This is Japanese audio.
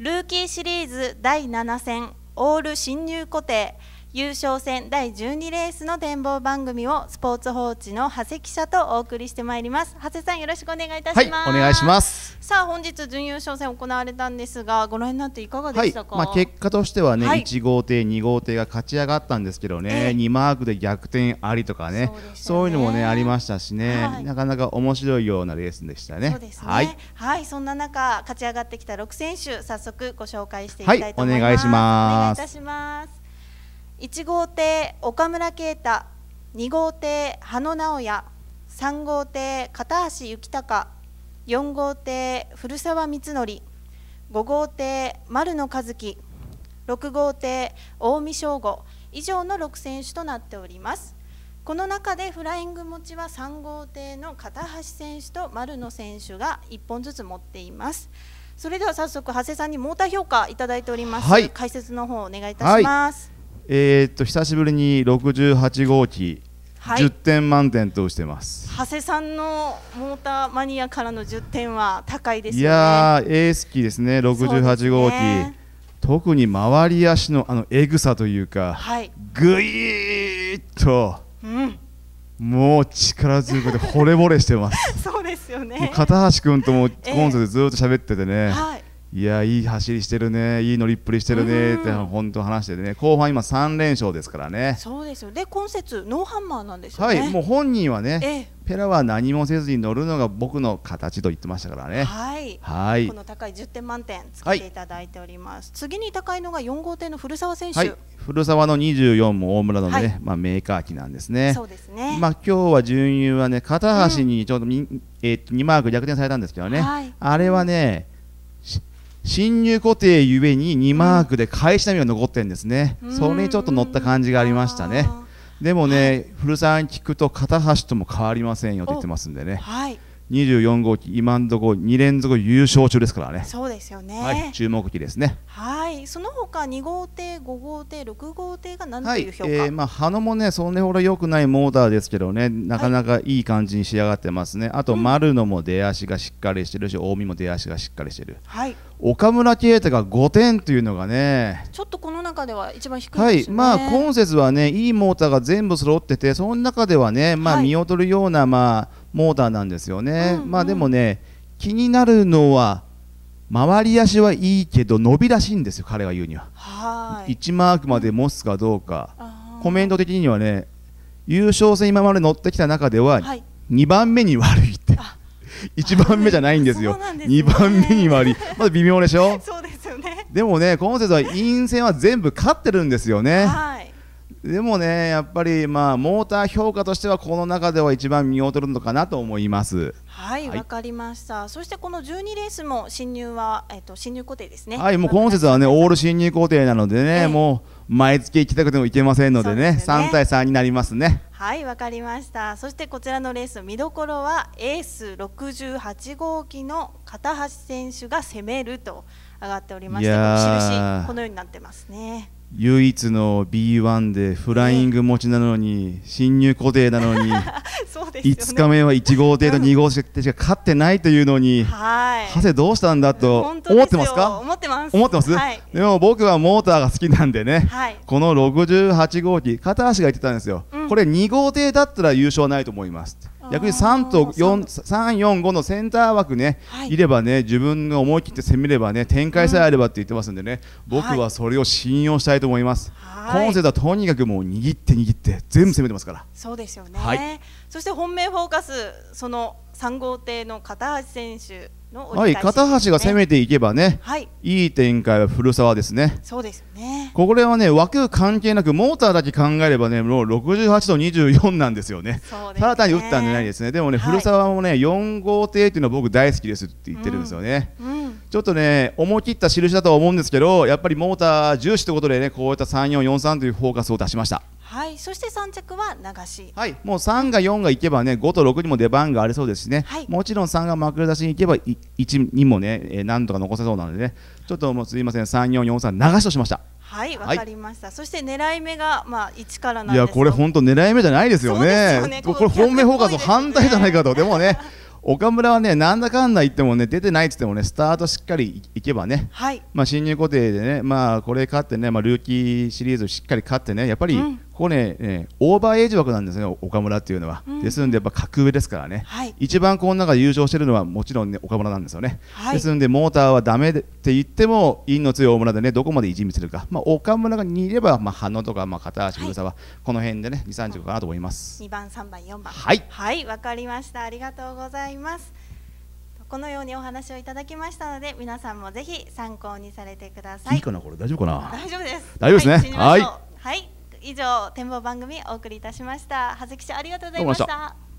ルーキーシリーズ第7戦オール新入固定優勝戦第12レースの展望番組をスポーツ報知の長谷記者とお送りしてまいります長谷さんよろしくお願いいたします、はい、お願いしますさあ本日準優勝戦行われたんですがご覧になっていかがでしたか、はい、まあ、結果としてはね、はい、1号艇2号艇が勝ち上がったんですけどね、えー、2マークで逆転ありとかね、ね、そういうのもねありましたしね、はい、なかなか面白いようなレースでしたね、ね、はいそんな中勝ち上がってきた6選手早速ご紹介していきたいと思います、お願いしますお願いいたします1号艇岡村啓太2号艇羽野直也3号艇片橋幸隆4号艇古澤光則5号艇丸野和樹6号艇近江省吾以上の6選手となっておりますこの中でフライング持ちは3号艇の片橋選手と丸野選手が1本ずつ持っていますそれでは早速長谷さんにモーター評価いただいております、はい、解説の方をお願いいたします、はいえー、っと久しぶりに68号機、はい、10点満点としてます長谷さんのモーターマニアからの10点は高いです、ね、いやーエース機ですね68号機、ね、特に回り足のあのエグさというか、はい、ぐいっと、うん、もう力強くて惚れ惚れしてます そうですよね片橋君とも今世でずっと喋っててね、えーはいいやいい走りしてるね、いい乗りっぷりしてるねって本当話してね、後半今3連勝ですからね。そうですよ。で今節ノーハンマーなんですよ、ね、はい、もう本人はね、ペラは何もせずに乗るのが僕の形と言ってましたからね。はい。はい。この高い10点満点つけていただいております。はい、次に高いのが4号艇の古澤選手。はい、古澤の24も大村のね、はい、まあメーカー機なんですね。そうですね。まあ今日は準優はね片橋にちょうどみ、うん、えっと2マーク逆転されたんですけどね。はい、あれはね。うん侵入固定ゆえに2マークで返し波が残ってるんですね、うん、それにちょっと乗った感じがありましたねでもね、はい、古さん聞くと片端とも変わりませんよって言ってますんでね、はい、24号機、今のところ2連続優勝中ですからね、そうですよね、はい、注目機ですね。はいその他2号艇、5号艇、6号艇が何という評価、はいえー、まあ、羽野もね、それほど良くないモーターですけどね、なかなかいい感じに仕上がってますね、はい、あと丸野も出足がしっかりしてるし、うん、も出足がしっかりしてる、はい、岡村啓太が5点というのがね、ちょっとこの中では一番低いですね、はいまあ、今節はね、いいモーターが全部揃ってて、その中ではね、まあ、見劣るような、まあ、モーターなんですよね、うんうん、まあでもね気になるのは回り足はいいけど伸びらしいんですよ彼が言うにははい1マークまで持つかどうかコメント的にはね優勝戦今まで乗ってきた中では2番目に悪いって、1番目じゃないんですよ、すね、2番目に悪いまだ微妙でしょ そうですよねでもね今節は陰線は全部勝ってるんですよね、はいでもね、やっぱり、まあ、モーター評価としてはこの中では一番見劣るのかなと思います。はいわ、はい、かりましたそしてこの12レースも進入は、えっと、と進入固定ですねはいもう今節はねオール進入固定なのでね、えー、もう毎月行きたくても行けませんのでねで、3対3になりますねはいわかりましたそしてこちらのレース見どころはエース68号機の片橋選手が攻めると上がっておりまして印このようになってますね唯一の B1 でフライング持ちなのに、ね、進入固定なのに ね、5日目は1号艇と2号し手が勝ってないというのに、はい、長谷どうしたんだと思ってますか思ってます思ってます、はい、でも僕はモーターが好きなんでね、はい、この68号機片足が言ってたんですよ、うん、これ2号艇だったら優勝はないと思います逆に3と4、三四5のセンター枠ね、はい、いればね、自分が思い切って攻めればね、展開さえあればって言ってますんでね、うん、僕はそれを信用したいと思います。はい、今世はとにかくもう握って握って全部攻めてますから。そうですよね。はい、そして本命フォーカスその3号艇の片橋選手はい、片橋が攻めていけばね、はい、いい展開は古澤ですね。そうですね。これはね、枠関係なく、モーターだけ考えればね、もう68と24なんですよね。すねただ単に打ったんじゃないですね。でもね、はい、古澤もね、4号艇っていうのは僕大好きですって言ってるんですよね。うんうん、ちょっとね、思い切った印だとは思うんですけど、やっぱりモーター重視ということでね、こういった3、4、4、3というフォーカスを出しました。はいそして3着は流しはいもう3が4がいけばね5と6にも出番がありそうですしね、はい、もちろん3が枕出しにいけば1にもね、えー、何とか残せそうなのでねちょっともうすみません3443流しとしましたはいわかりました、はい、そして狙い目がまあ1からなんですいやこれ本当狙い目じゃないですよね、ね、これ本命フォーカス反対じゃないかとでもね岡村はねなんだかんだ言ってもね出てないって言ってもねスタートしっかりいけばね、はい、まあ、新入固定でね、まあ、これ勝ってね、まあ、ルーキーシリーズしっかり勝ってねやっぱりここね、ね、オーバーエイジ枠なんですね、岡村っていうのは。うん、ですので、やっぱ格上ですからね、はい、一番この中で優勝してるのはもちろん、ね、岡村なんですよね。はい、ですので、モーターはだめって言っても、陰の強い大村でね、どこまでいじみするか、まあ、岡村がにいれば、まあ、反応とか、まあ、片足、うるさは、この辺でね、2、3軸かなと思います。2番、3番、4番。はい、はい、わかりました。ありがとうございます。このようにお話をいただきましたので皆さんもぜひ参考にされてくださいいいかなこれ大丈夫かな大丈夫です大丈夫ですねはい、はい以上展望番組お送りいたしました。葉月記ありがとうございました。